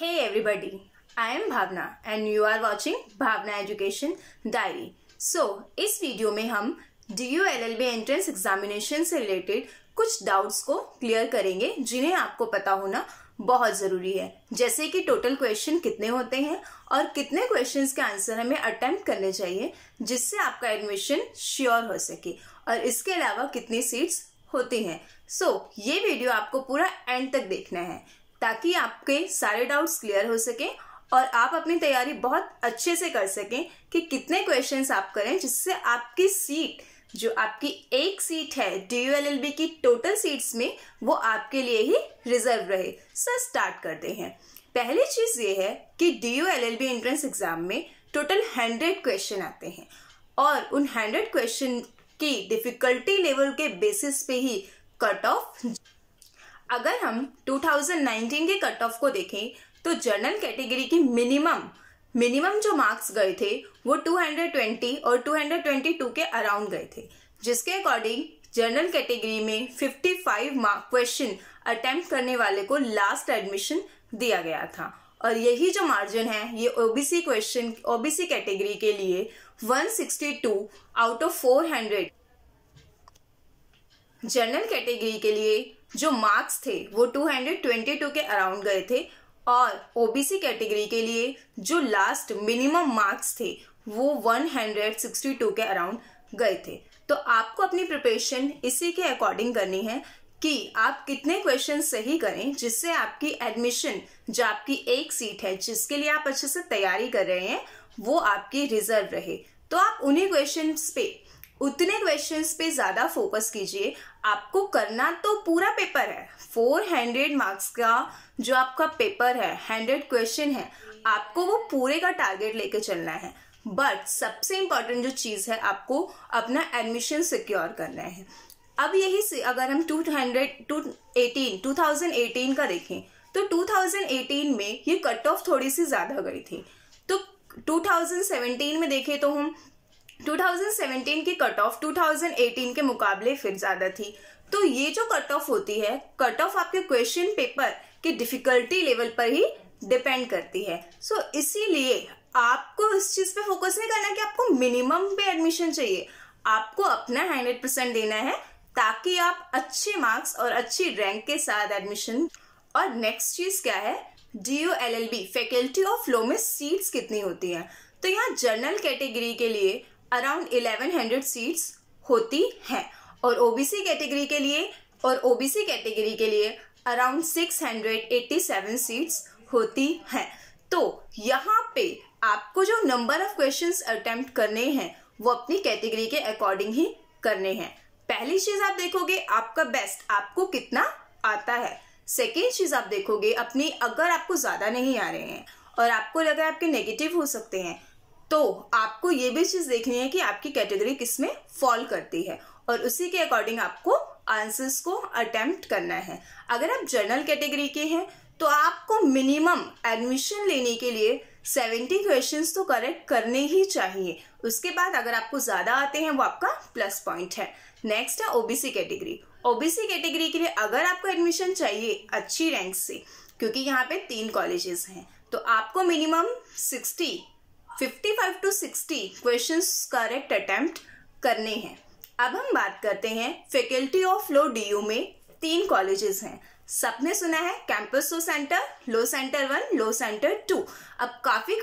Hey everybody, I am Bhavna and you are watching Bhavna Education Diary. So, इस video में हम D U L L B entrance examination से related कुछ doubts को clear करेंगे जिन्हें आपको पता होना बहुत ज़रूरी है जैसे कि टोटल क्वेश्चन कितने होते हैं और कितने क्वेश्चन के आंसर हमें अटेम्प्ट करने चाहिए जिससे आपका एडमिशन श्योर हो सके और इसके अलावा कितनी सीट्स होती हैं सो so, ये वीडियो आपको पूरा एंड तक देखना है ताकि आपके सारे डाउट्स क्लियर हो सके और आप अपनी तैयारी बहुत अच्छे से कर सकें कि कितने क्वेश्चंस आप करें जिससे आपकी सीट जो आपकी एक सीट है D U L L B की टोटल सीट्स में वो आपके लिए ही रिजर्व रहे सर स्टार्ट करते हैं पहली चीज़ ये है कि D U L L B entrance exam में टोटल हंड्रेड क्वेश्चन आते हैं और उन हंड्रेड क्वेश्चन की डिफिकल्टी लेवल के बेसिस पे ही कट ऑफ अगर हम 2019 के कट ऑफ को देखें तो जनरल कैटेगरी की मिनिमम मिनिमम जो मार्क्स गए थे वो 220 और 222 के अराउंड गए थे जिसके अकॉर्डिंग जनरल कैटेगरी में 55 मार्क क्वेश्चन अटेम्प्ट करने वाले को लास्ट एडमिशन दिया गया था और यही जो मार्जिन है ये ओबीसी क्वेश्चन ओबीसी कैटेगरी के लिए 162 आउट ऑफ 400 जनरल कैटेगरी के लिए जो मार्क्स थे वो 222 के अराउंड गए थे और ओबीसी कैटेगरी के लिए जो लास्ट मिनिमम मार्क्स थे वो 162 के अराउंड गए थे तो आपको अपनी प्रिपरेशन इसी के अकॉर्डिंग करनी है कि आप कितने क्वेश्चन सही करें जिससे आपकी एडमिशन जो आपकी एक सीट है जिसके लिए आप अच्छे से तैयारी कर रहे हैं वो आपकी रिजर्व रहे तो आप उन्हीं क्वेश्चन पे उतने क्वेश्चंस पे ज़्यादा फोकस कीजिए आपको करना तो पूरा पेपर है फोर हंड्रेड मार्क्स का जो आपका पेपर है हंड्रेड क्वेश्चन है आपको वो पूरे का टारगेट लेके चलना है बट सबसे इम्पॉर्टेंट जो चीज़ है आपको अपना एडमिशन सिक्योर करना है अब यही से अगर हम two hundred two eighteen two thousand eighteen का देखें तो टू थाउजेंड एटीन में ये कट ऑफ थोड़ी सी ज़्यादा गई थी तो टू थाउजेंड 2017 में देखें तो हम 2017 की कट ऑफ 2018 के मुकाबले फिर ज्यादा थी तो ये जो कट ऑफ होती है कट ऑफ आपके क्वेश्चन पेपर की डिफिकल्टी लेवल पर ही डिपेंड करती है सो so, इसीलिए आपको इस चीज पे फोकस नहीं करना कि आपको मिनिमम पे एडमिशन चाहिए आपको अपना हंड्रेड परसेंट देना है ताकि आप अच्छे मार्क्स और अच्छी रैंक के साथ एडमिशन और नेक्स्ट चीज क्या है D U L L B faculty of law में सीट्स कितनी होती है तो यहाँ जनरल कैटेगरी के लिए अराउंड 1100 सीट्स होती हैं और ओबीसी कैटेगरी के लिए और ओबीसी कैटेगरी के लिए अराउंड 687 सीट्स होती हैं तो यहाँ पे आपको जो नंबर ऑफ क्वेश्चंस अटेम्प्ट करने हैं वो अपनी कैटेगरी के अकॉर्डिंग ही करने हैं पहली चीज आप देखोगे आपका बेस्ट आपको कितना आता है सेकेंड चीज आप देखोगे अपनी अगर आपको ज्यादा नहीं आ रहे हैं और आपको लगा आपके नेगेटिव हो सकते हैं तो आपको ये भी चीज देखनी है कि आपकी कैटेगरी किस में फॉल करती है और उसी के अकॉर्डिंग आपको आंसर्स को अटेम्प्ट करना है अगर आप जर्नल कैटेगरी के हैं तो आपको मिनिमम एडमिशन लेने के लिए सेवेंटी क्वेश्चन तो करेक्ट करने ही चाहिए उसके बाद अगर आपको ज़्यादा आते हैं वो आपका प्लस पॉइंट है नेक्स्ट है ओबीसी कैटेगरी ओबीसी कैटेगरी के लिए अगर आपको एडमिशन चाहिए अच्छी रैंक से क्योंकि यहाँ पे तीन कॉलेजेस हैं तो आपको minimum sixty 55 to 60 questions correct attempt करने हैं अब हम बात करते हैं फैकल्टी ऑफ लो डीयू में तीन कॉलेजेस हैं सबने सुना है campus law centre law centre one law centre two अब काफ़ी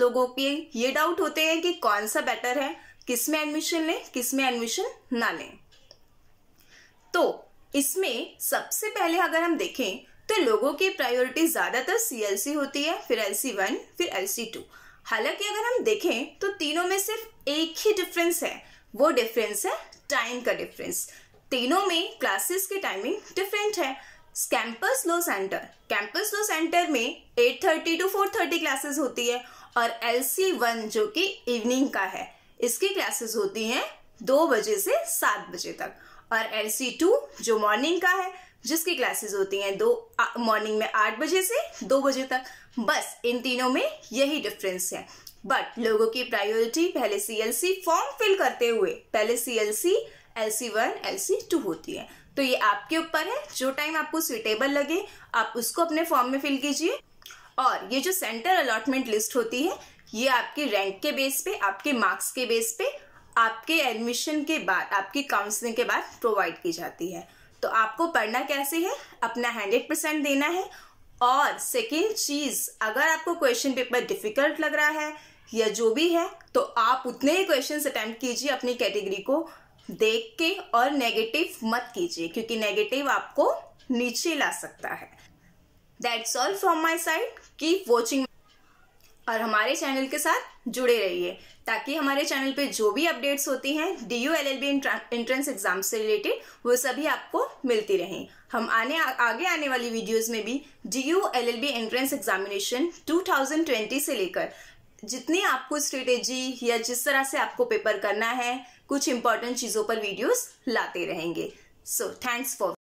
लोगों के ये डाउट होते हैं कि कौन सा बेटर है किस में एडमिशन लें किस में एडमिशन ना लें तो इसमें सबसे पहले अगर हम देखें तो लोगों की प्रायोरिटी ज़्यादातर सी होती है फिर एल वन फिर एल टू हालांकि अगर हम देखें तो तीनों में सिर्फ एक ही डिफरेंस है वो डिफरेंस है टाइम का डिफरेंस तीनों में क्लासेस के टाइमिंग डिफरेंट है campus law centre campus law centre में 8:30 टू 4:30 क्लासेस होती है और एल सी वन जो कि इवनिंग का है इसकी क्लासेस होती हैं दो बजे से सात बजे तक और एल सी टू जो मॉर्निंग का है जिसकी क्लासेस होती हैं दो मॉर्निंग में आठ बजे से दो बजे तक बस इन तीनों में यही डिफरेंस है बट लोगों की प्रायोरिटी पहले C L C form fill करते हुए पहले C L C L C one L C two होती है तो ये आपके ऊपर है जो टाइम आपको सुटेबल लगे आप उसको अपने फॉर्म में फिल कीजिए और ये जो सेंटर अलॉटमेंट लिस्ट होती है ये आपके रैंक के बेस पे आपके मार्क्स के बेस पे आपके एडमिशन के बाद आपकी काउंसलिंग के बाद प्रोवाइड की जाती है तो आपको पढ़ना कैसे है अपना हंड्रेड परसेंट देना है और सेकेंड चीज़ अगर आपको क्वेश्चन पेपर डिफिकल्ट लग रहा है या जो भी है तो आप उतने ही क्वेश्चन अटैम्प्ट कीजिए अपनी कैटेगरी को देख के और नेगेटिव मत कीजिए क्योंकि नेगेटिव आपको नीचे ला सकता है that's all from my side keep watching और हमारे चैनल के साथ जुड़े रहिए ताकि हमारे चैनल पे जो भी अपडेट्स होती हैं D U L L B entrance exam से रिलेटेड वो सभी आपको मिलती रहें हम आने आगे आने वाली वीडियोस में भी D U L L B entrance examination 2020 से लेकर जितनी आपको स्ट्रेटेजी या जिस तरह से आपको पेपर करना है कुछ इंपॉर्टेंट चीज़ों पर वीडियोस लाते रहेंगे सो थैंक्स फॉर